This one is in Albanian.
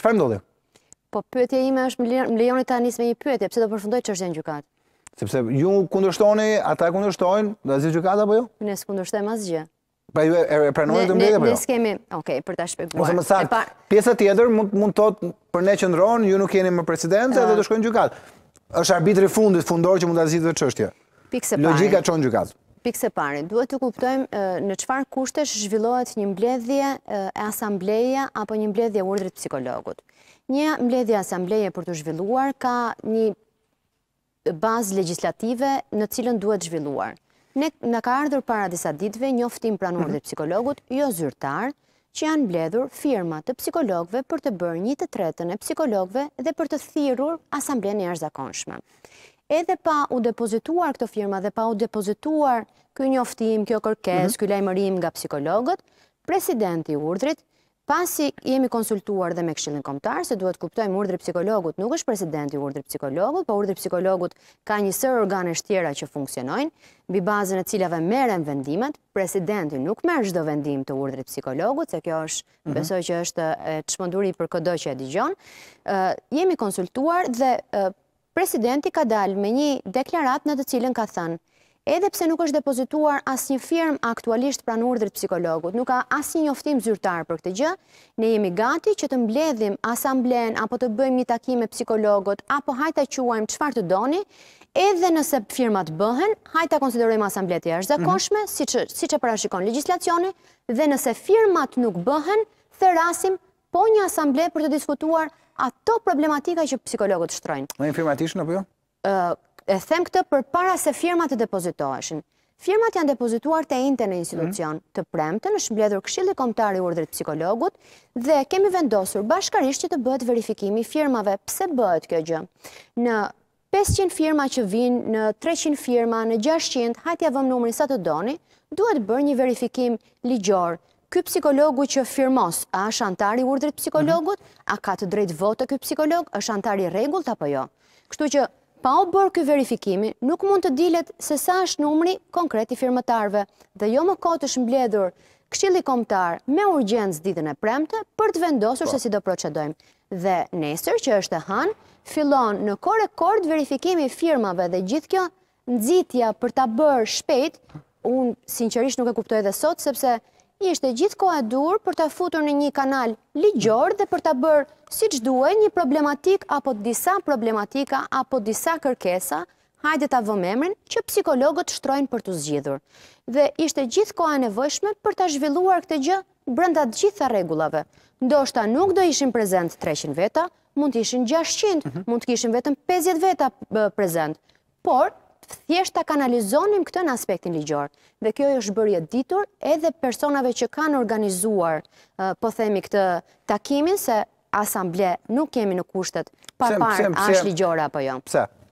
Qëfar ndodhe? Po, pyetje ime është më lejoni ta njësë me një pyetje, pëse do përfundoj që është në gjukatë? Sepse ju kundërshtoni, ata kundërshtojnë, dhe zi gjukatë apo jo? Ne së kundërshtojnë mas gjë. Pra ju e prenojnë të mbjede apo jo? Ne s'kemi, okej, për ta shpeguar. Ose më sakë, pjesët tjetër mund të të për ne qëndronë, ju nuk jeni më presidente dhe të shkojnë gjukatë. është arbitri fundit, fundor që mund të zi të qështje. Logika në gjukatë. Pikse parin, duhet të kuptojmë në qëfar kushtesh zhvillohet një mbledhje e asambleja apo një mbledhje urdrit psikologut. Një mbledhje e asambleje për të zhvilluar ka një bazë legislative në cilën duhet zhvilluar. Ne në ka ardhur para disa ditve një oftim pran mhm. urdrit psikologut, jo zyrtar, që janë mbledhur firma të psikologve për të bërë një të tretën e psikologve dhe për të thirur asamblejnë e arzakonshme edhe pa u depozituar këto firma dhe pa u depozituar kjo njoftim, kjo kërkes, mhm. kjo lajmërim nga psikologët, presidenti urdrit, pasi jemi konsultuar dhe me këshillin komtar, se duhet kuptojmë urdri psikologut nuk është presidenti urdri psikologut, pa po urdri psikologut ka një sërë organe shtjera që funksionojnë, bi bazën e cilave meren vendimet, presidenti nuk merë shdo vendim të urdri psikologut, se kjo është mhm. besoj që është të shmonduri për këdoj që e digjon, jemi konsultuar dhe presidenti ka dalë me një deklarat në të cilën ka thënë, edhe pse nuk është depozituar as një firm aktualisht pran urdrit psikologut, nuk ka as një njoftim zyrtar për këtë gjë, ne jemi gati që të mbledhim asamblen apo të bëjmë një takime psikologut, apo hajta quajmë qëfar të doni, edhe nëse firmat bëhen, hajta konsiderojmë asamblet mhm. e është zakoshme, si që parashikon legislacioni, dhe nëse firmat nuk bëhen, thërasim po një asamble për të diskutuar ato problematika që psikologët shtrojnë. Në informatishën apo jo? E them këtë për para se firmat të depozitoheshin. Firmat janë depozituar të einte në institucion mhm. të premte, në shmbledhur këshili komtari urdrit psikologut, dhe kemi vendosur bashkarisht që të bëhet verifikimi firmave. Pse bëhet kjo gjë? Në 500 firma që vinë, në 300 firma, në 600, hajtja vëmë numërin sa të doni, duhet bërë një verifikim ligjor ky psikologu që firmos, a është antari urdrit psikologut, mhm. a ka të drejt votë ky psikolog, është antari regull të apo jo. Kështu që pa o bërë këj verifikimi, nuk mund të dilet se sa është numri konkreti firmatarve, dhe jo më kotë është mbledhur këshili komtar me urgjens ditën e premte për të vendosur po. se si do procedojmë. Dhe nesër që është të hanë, fillon në kore kord verifikimi firmave dhe gjithë kjo nëzitja për të bërë shpejt, unë sinqerisht nuk e kuptoj edhe sot, sepse ishte gjithë koha dur për të futur në një kanal ligjor dhe për të bërë si që duhet një problematik apo disa problematika apo disa kërkesa, hajde të vëmemrin që psikologët shtrojnë për të zgjidhur. Dhe ishte gjithë koha nevojshme për të zhvilluar këtë gjë brënda gjitha regulave. Ndo shta nuk do ishin prezent 300 veta, mund të ishin 600, mund të kishin vetëm 50 veta prezent. Por, thjesht të kanalizonim këtë në aspektin ligjor. Dhe kjo është e ditur edhe personave që kanë organizuar, po themi këtë takimin, se asamble nuk kemi në kushtet pa parë ashtë ligjore apo jo. Pse?